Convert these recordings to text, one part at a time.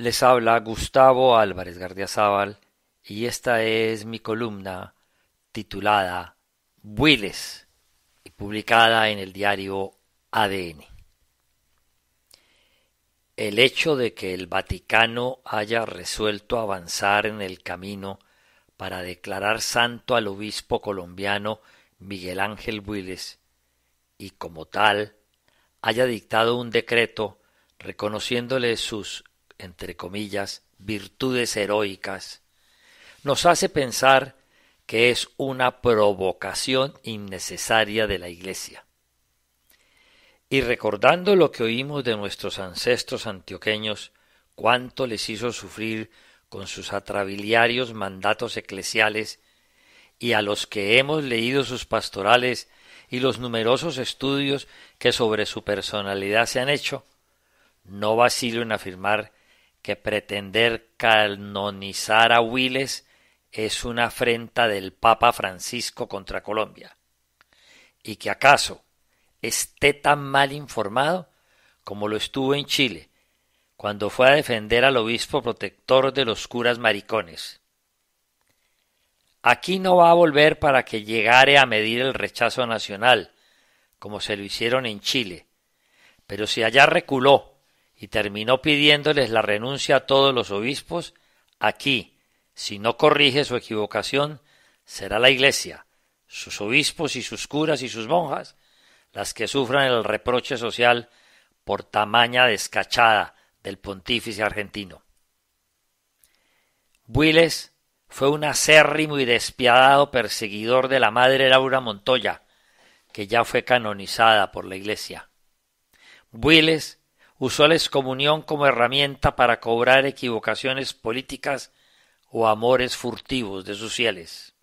Les habla Gustavo Álvarez Gardiazabal y esta es mi columna titulada Builes y publicada en el diario ADN. El hecho de que el Vaticano haya resuelto avanzar en el camino para declarar santo al obispo colombiano Miguel Ángel Builes y como tal haya dictado un decreto reconociéndole sus entre comillas, virtudes heroicas, nos hace pensar que es una provocación innecesaria de la Iglesia. Y recordando lo que oímos de nuestros ancestros antioqueños, cuánto les hizo sufrir con sus atrabiliarios mandatos eclesiales, y a los que hemos leído sus pastorales y los numerosos estudios que sobre su personalidad se han hecho, no vacilo en afirmar que pretender canonizar a Willes es una afrenta del Papa Francisco contra Colombia, y que acaso esté tan mal informado como lo estuvo en Chile, cuando fue a defender al obispo protector de los curas maricones. Aquí no va a volver para que llegare a medir el rechazo nacional, como se lo hicieron en Chile, pero si allá reculó y terminó pidiéndoles la renuncia a todos los obispos, aquí, si no corrige su equivocación, será la Iglesia, sus obispos y sus curas y sus monjas, las que sufran el reproche social por tamaña descachada del pontífice argentino. Builes fue un acérrimo y despiadado perseguidor de la madre Laura Montoya, que ya fue canonizada por la Iglesia. Builes usó la excomunión como herramienta para cobrar equivocaciones políticas o amores furtivos de sus fieles.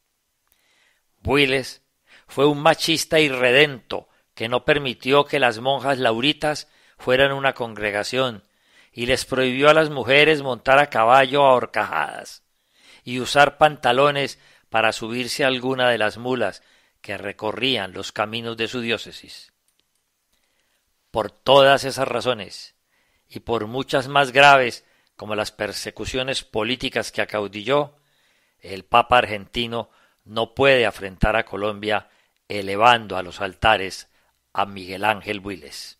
Builes fue un machista irredento que no permitió que las monjas lauritas fueran una congregación y les prohibió a las mujeres montar a caballo a horcajadas y usar pantalones para subirse a alguna de las mulas que recorrían los caminos de su diócesis. Por todas esas razones, y por muchas más graves como las persecuciones políticas que acaudilló, el Papa argentino no puede afrentar a Colombia elevando a los altares a Miguel Ángel Builes.